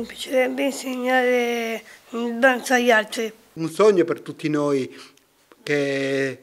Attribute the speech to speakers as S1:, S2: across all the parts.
S1: Mi piacerebbe insegnare danza agli altri.
S2: Un sogno per tutti noi che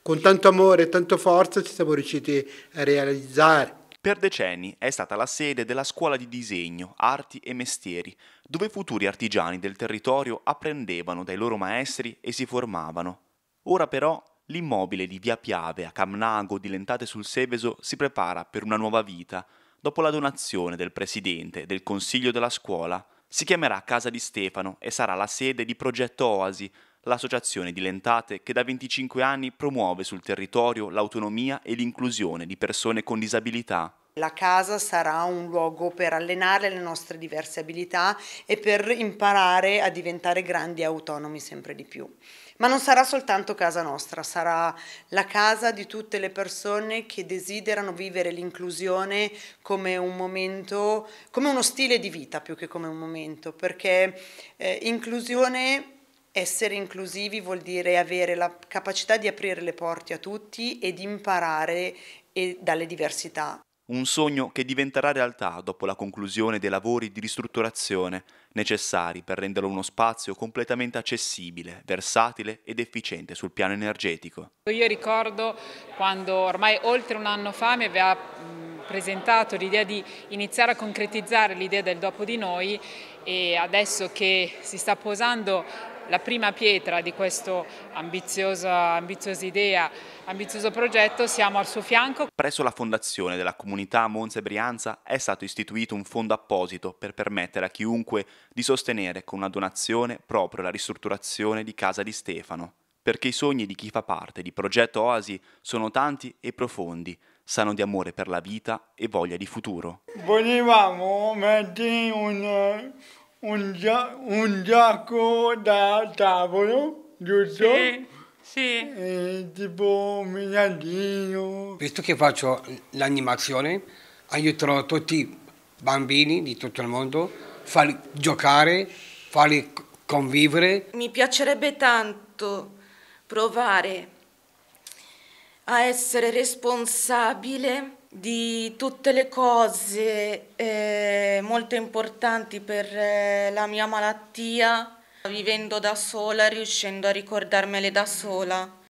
S2: con tanto amore e tanta forza ci siamo riusciti
S3: a realizzare. Per decenni è stata la sede della scuola di disegno, arti e mestieri, dove futuri artigiani del territorio apprendevano dai loro maestri e si formavano. Ora però l'immobile di Via Piave a Camnago, dilentate sul Seveso, si prepara per una nuova vita, dopo la donazione del presidente del consiglio della scuola, si chiamerà Casa di Stefano e sarà la sede di Progetto Oasi, l'associazione di Lentate che da 25 anni promuove sul territorio l'autonomia e l'inclusione di persone con disabilità.
S1: La casa sarà un luogo per allenare le nostre diverse abilità e per imparare a diventare grandi e autonomi sempre di più. Ma non sarà soltanto casa nostra, sarà la casa di tutte le persone che desiderano vivere l'inclusione come un momento, come uno stile di vita più che come un momento, perché eh, inclusione essere inclusivi vuol dire avere la capacità di aprire le porte a tutti e di imparare e eh, dalle diversità
S3: un sogno che diventerà realtà dopo la conclusione dei lavori di ristrutturazione necessari per renderlo uno spazio completamente accessibile, versatile ed efficiente sul piano energetico.
S2: Io ricordo quando ormai oltre un anno fa mi aveva presentato l'idea di iniziare a concretizzare l'idea del dopo di noi e adesso che si sta posando la prima pietra di questa ambiziosa, ambiziosa idea, ambizioso progetto, siamo al suo fianco.
S3: Presso la fondazione della comunità Monza e Brianza è stato istituito un fondo apposito per permettere a chiunque di sostenere con una donazione proprio la ristrutturazione di casa di Stefano, perché i sogni di chi fa parte di Progetto Oasi sono tanti e profondi, sanno di amore per la vita e voglia di futuro. Volevamo mettere un un, gio- un gioco da tavolo, giusto? Sì. Sì. Eh, tipo Miniadino.
S2: Visto che faccio l'animazione, aiuterò tutti i bambini di tutto il mondo, a farli giocare, farli convivere. Mi piacerebbe tanto
S1: provare a essere responsabile di tutte le cose eh, molto importanti per eh, la mia malattia, vivendo da sola, riuscendo a ricordarmele da sola.